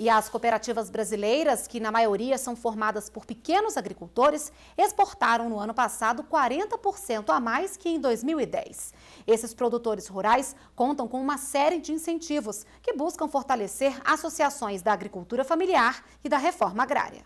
E as cooperativas brasileiras, que na maioria são formadas por pequenos agricultores, exportaram no ano passado 40% a mais que em 2010. Esses produtores rurais contam com uma série de incentivos que buscam fortalecer associações da agricultura familiar e da reforma agrária.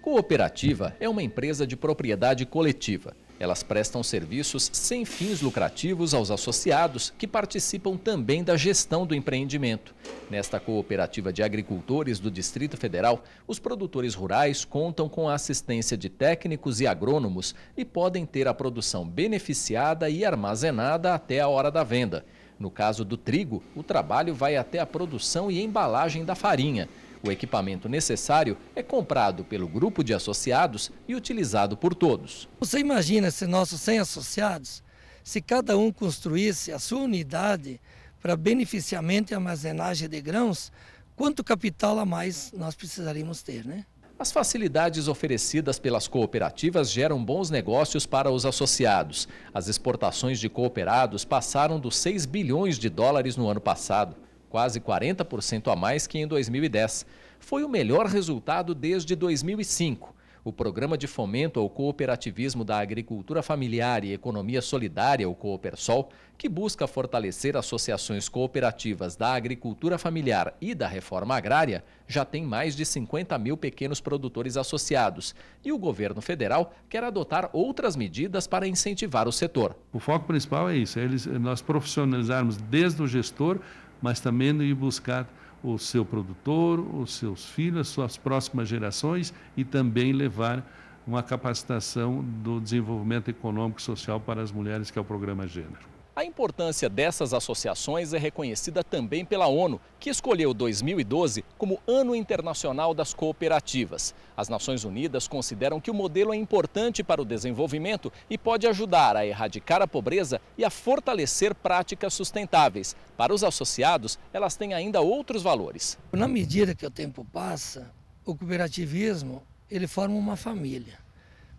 Cooperativa é uma empresa de propriedade coletiva elas prestam serviços sem fins lucrativos aos associados que participam também da gestão do empreendimento. Nesta cooperativa de agricultores do Distrito Federal, os produtores rurais contam com a assistência de técnicos e agrônomos e podem ter a produção beneficiada e armazenada até a hora da venda. No caso do trigo, o trabalho vai até a produção e embalagem da farinha. O equipamento necessário é comprado pelo grupo de associados e utilizado por todos. Você imagina se nossos 100 associados, se cada um construísse a sua unidade para beneficiamento e armazenagem de grãos, quanto capital a mais nós precisaríamos ter, né? As facilidades oferecidas pelas cooperativas geram bons negócios para os associados. As exportações de cooperados passaram dos 6 bilhões de dólares no ano passado quase 40% a mais que em 2010. Foi o melhor resultado desde 2005. O Programa de Fomento ao Cooperativismo da Agricultura Familiar e Economia Solidária, o Coopersol, que busca fortalecer associações cooperativas da agricultura familiar e da reforma agrária, já tem mais de 50 mil pequenos produtores associados. E o governo federal quer adotar outras medidas para incentivar o setor. O foco principal é isso: é nós profissionalizarmos desde o gestor mas também de buscar o seu produtor, os seus filhos, as suas próximas gerações e também levar uma capacitação do desenvolvimento econômico e social para as mulheres, que é o programa Gênero. A importância dessas associações é reconhecida também pela ONU, que escolheu 2012 como Ano Internacional das Cooperativas. As Nações Unidas consideram que o modelo é importante para o desenvolvimento e pode ajudar a erradicar a pobreza e a fortalecer práticas sustentáveis. Para os associados, elas têm ainda outros valores. Na medida que o tempo passa, o cooperativismo ele forma uma família.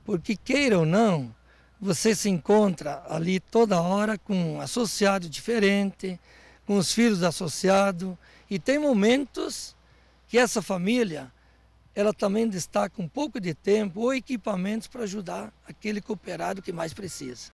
Porque queira ou não, você se encontra ali toda hora com um associado diferente, com os filhos do associado, e tem momentos que essa família ela também destaca um pouco de tempo ou equipamentos para ajudar aquele cooperado que mais precisa.